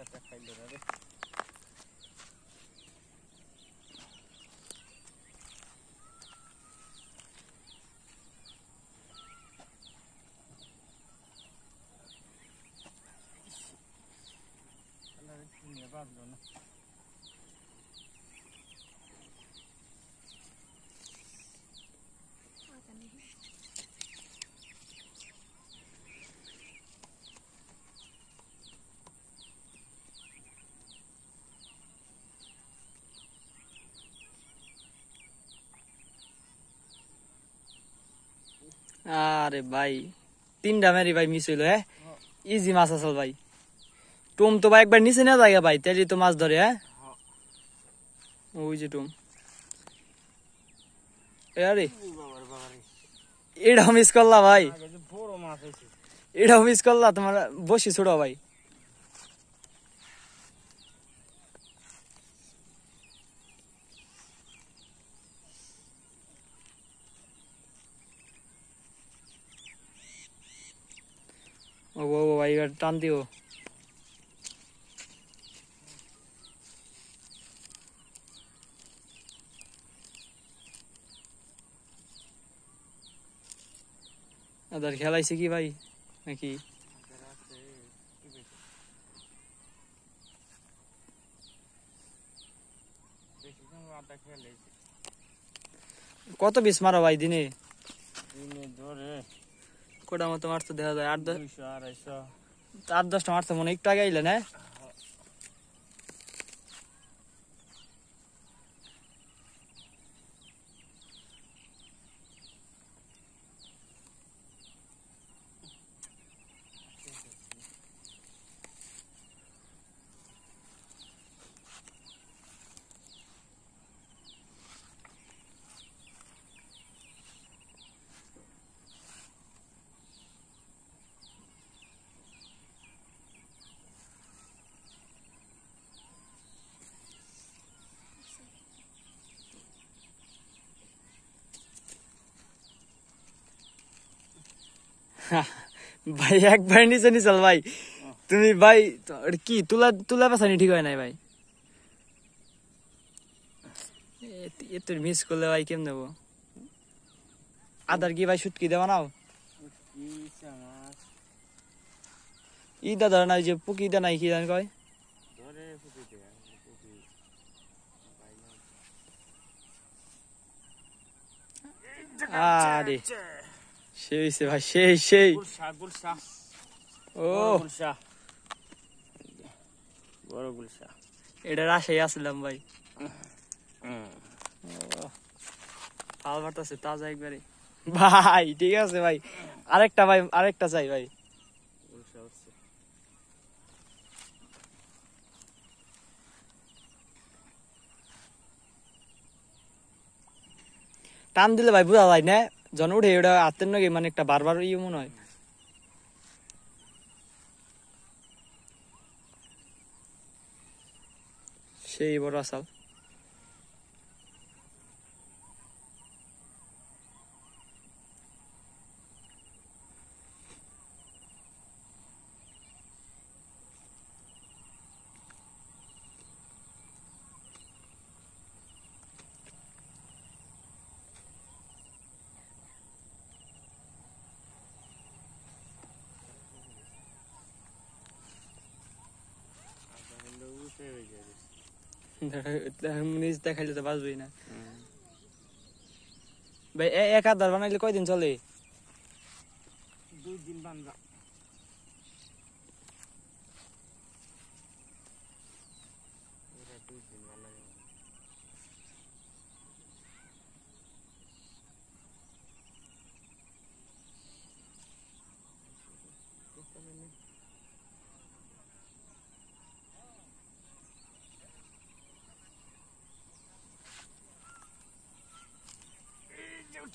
aspetta a fare l'orare. Allora, il mio pavlone. আরে ভাই তিনটা মেরি ভাই মিস হইলো হ্যাঁ ইজি মাছ আসল ভাই টুম তো ভাই একবার নিচে না যায় ভাই তেলি তো মাছ ধরে হ্যাঁ ওই যে টুম আরে এটাও মিস করলা ভাই এটা মিস করলা তোমার বসি ছোট ভাই वो वो भाई अगर टानती हो अदर ख्याल आई सी भाई नाकि কত बीस মারা भाई दिने কটা মতো মারছো দেখা যায় আট দশ আট দশটা মারছো মনে একটু আগে আইলেন হ্যাঁ ভাই একবার নিচে নিচাল ভাই তুমি ভাই কি তুলা তুলা পেছানি ঠিক হয় নাই ভাই এ তোর মিস করলে ভাই কেমন দেবো আদার কি ভাই সুটকি দেওয়া নাও ই দাদা নাই যে পুকি দা নাই কি জানি কয় আরে সে ভাই সেই সেই ও বড় গুলশা আসলাম ভাই আছে তাজা একবারে ভাই ঠিক আছে ভাই আরেকটা ভাই আরেকটা চাই ভাই টান দিলে ভাই বুঝা যায় না জন উঠে ওটা আত্মের নাকি মানে একটা বারবার ইয়ে মনে হয় সেই বড় আসাল নিজ দেখাইলে তো বাঁচবই না ভাই এক আধার বানাইলে কয়দিন চলে দুই দিন বানবা দুই দিন বানাই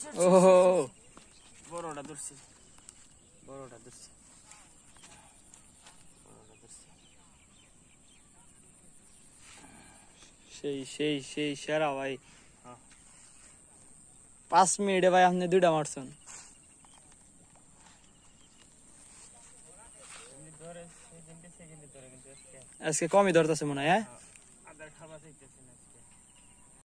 ও সেই সেই সেই ভাই হ্যাঁ। পাঁচ ভাই আপনি আজকে কমই ধরতেছে মনে হয় হ্যাঁ, হ্যাঁ।